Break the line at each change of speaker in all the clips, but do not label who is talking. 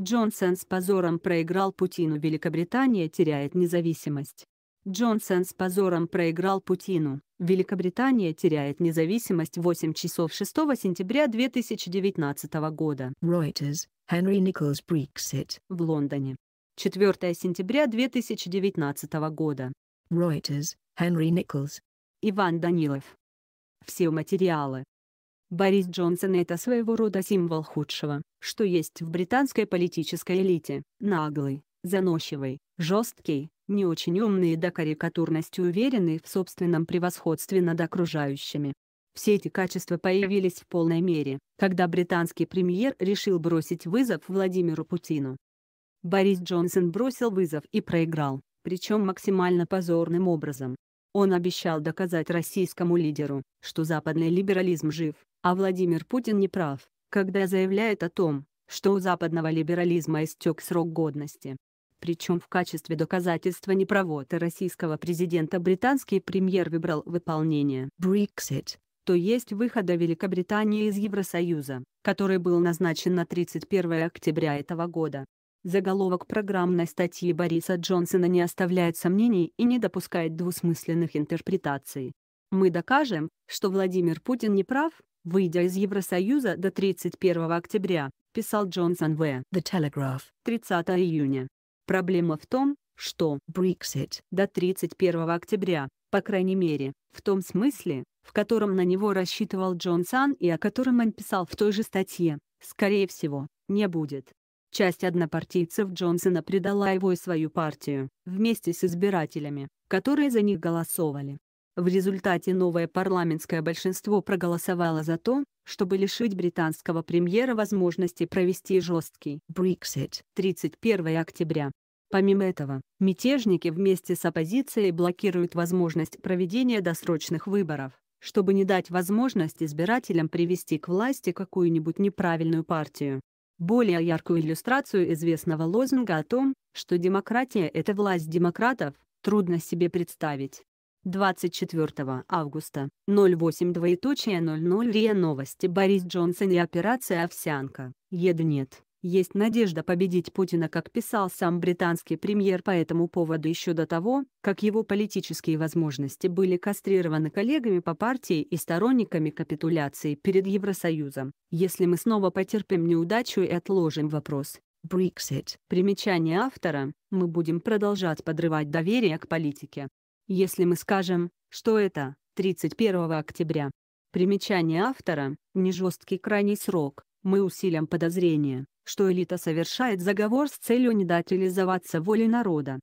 Джонсон с позором проиграл Путину Великобритания теряет независимость. Джонсон с позором проиграл Путину. Великобритания теряет независимость 8 часов 6 сентября 2019 года. Reuters, Henry Nichols Brexit. В Лондоне. 4 сентября 2019 года. Reuters, Henry Nichols. Иван Данилов. Все материалы Борис Джонсон – это своего рода символ худшего, что есть в британской политической элите. Наглый, заносчивый, жесткий, не очень умный и до карикатурности уверенный в собственном превосходстве над окружающими. Все эти качества появились в полной мере, когда британский премьер решил бросить вызов Владимиру Путину. Борис Джонсон бросил вызов и проиграл, причем максимально позорным образом. Он обещал доказать российскому лидеру, что западный либерализм жив, а Владимир Путин не прав, когда заявляет о том, что у западного либерализма истек срок годности. Причем в качестве доказательства неправоты российского президента британский премьер выбрал выполнение Brexit, то есть выхода Великобритании из Евросоюза, который был назначен на 31 октября этого года. Заголовок программной статьи Бориса Джонсона не оставляет сомнений и не допускает двусмысленных интерпретаций. Мы докажем, что Владимир Путин не прав, Выйдя из Евросоюза до 31 октября, писал Джонсон в The Telegraph 30 июня. Проблема в том, что Brexit до 31 октября, по крайней мере, в том смысле, в котором на него рассчитывал Джонсон и о котором он писал в той же статье, скорее всего, не будет. Часть однопартийцев Джонсона предала его и свою партию, вместе с избирателями, которые за них голосовали. В результате новое парламентское большинство проголосовало за то, чтобы лишить британского премьера возможности провести жесткий Brexit 31 октября. Помимо этого, мятежники вместе с оппозицией блокируют возможность проведения досрочных выборов, чтобы не дать возможность избирателям привести к власти какую-нибудь неправильную партию. Более яркую иллюстрацию известного лозунга о том, что демократия – это власть демократов, трудно себе представить. 24 августа, 08 двоеточие РИА Новости Борис Джонсон и операция «Овсянка», еды нет. Есть надежда победить Путина, как писал сам британский премьер по этому поводу еще до того, как его политические возможности были кастрированы коллегами по партии и сторонниками капитуляции перед Евросоюзом. Если мы снова потерпим неудачу и отложим вопрос, Brexit. Примечание автора. Мы будем продолжать подрывать доверие к политике, если мы скажем, что это 31 октября. Примечание автора – не жесткий крайний срок, мы усилим подозрение, что элита совершает заговор с целью не дать реализоваться воле народа.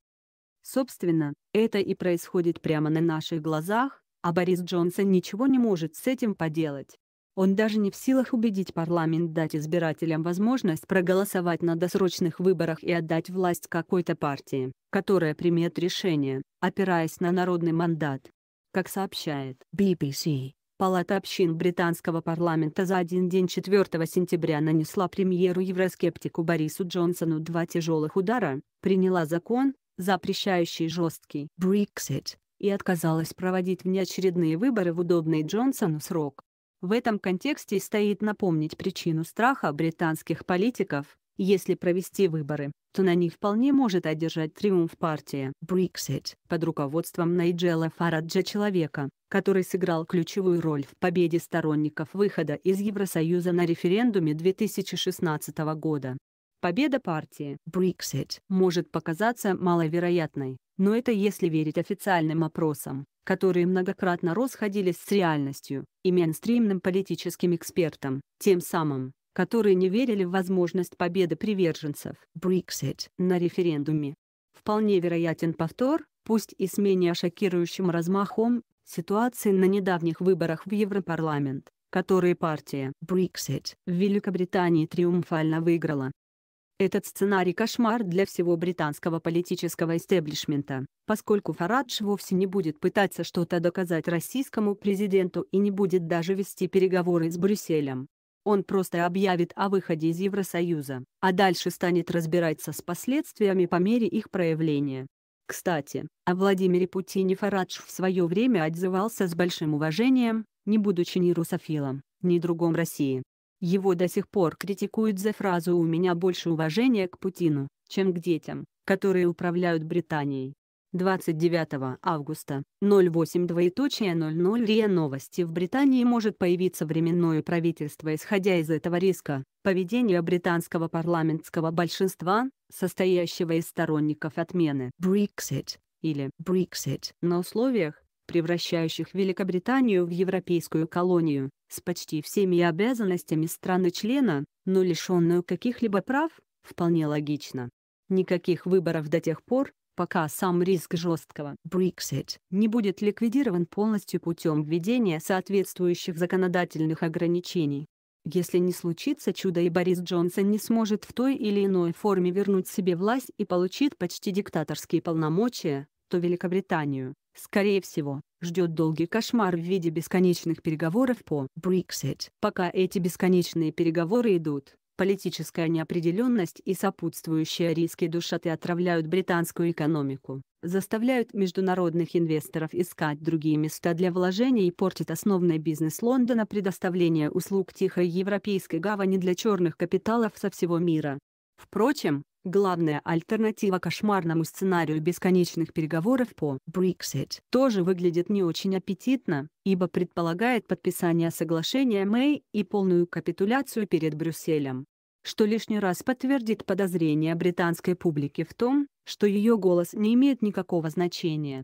Собственно, это и происходит прямо на наших глазах, а Борис Джонсон ничего не может с этим поделать. Он даже не в силах убедить парламент дать избирателям возможность проголосовать на досрочных выборах и отдать власть какой-то партии, которая примет решение, опираясь на народный мандат. Как сообщает BBC, Палата общин британского парламента за один день 4 сентября нанесла премьеру-евроскептику Борису Джонсону два тяжелых удара, приняла закон, запрещающий жесткий Brexit, и отказалась проводить внеочередные выборы в удобный Джонсону срок. В этом контексте стоит напомнить причину страха британских политиков. Если провести выборы, то на них вполне может одержать триумф партия Brexit под руководством Найджела Фараджа человека, который сыграл ключевую роль в победе сторонников выхода из Евросоюза на референдуме 2016 года. Победа партии Brexit может показаться маловероятной, но это если верить официальным опросам которые многократно расходились с реальностью, и мейнстримным политическим экспертам, тем самым, которые не верили в возможность победы приверженцев Brexit на референдуме. Вполне вероятен повтор, пусть и с менее шокирующим размахом, ситуации на недавних выборах в Европарламент, которые партия Brexit в Великобритании триумфально выиграла. Этот сценарий – кошмар для всего британского политического истеблишмента, поскольку Фарадж вовсе не будет пытаться что-то доказать российскому президенту и не будет даже вести переговоры с Брюсселем. Он просто объявит о выходе из Евросоюза, а дальше станет разбираться с последствиями по мере их проявления. Кстати, о Владимире Путине Фарадж в свое время отзывался с большим уважением, не будучи ни русофилом, ни другом России. Его до сих пор критикуют за фразу «у меня больше уважения к Путину, чем к детям, которые управляют Британией». 29 августа, 08.00 РИА Новости В Британии может появиться временное правительство исходя из этого риска, поведение британского парламентского большинства, состоящего из сторонников отмены Brexit или Brexit на условиях, превращающих Великобританию в европейскую колонию, с почти всеми обязанностями страны-члена, но лишенную каких-либо прав, вполне логично. Никаких выборов до тех пор, пока сам риск жесткого Brexit не будет ликвидирован полностью путем введения соответствующих законодательных ограничений. Если не случится чудо и Борис Джонсон не сможет в той или иной форме вернуть себе власть и получит почти диктаторские полномочия, то Великобританию, Скорее всего, ждет долгий кошмар в виде бесконечных переговоров по Brexit. Пока эти бесконечные переговоры идут, политическая неопределенность и сопутствующие риски душат и отравляют британскую экономику, заставляют международных инвесторов искать другие места для вложения и портят основной бизнес Лондона предоставление услуг тихой европейской гавани для черных капиталов со всего мира. Впрочем, Главная альтернатива кошмарному сценарию бесконечных переговоров по Brexit тоже выглядит не очень аппетитно, ибо предполагает подписание соглашения Мэй и полную капитуляцию перед Брюсселем что лишний раз подтвердит подозрения британской публики в том, что ее голос не имеет никакого значения.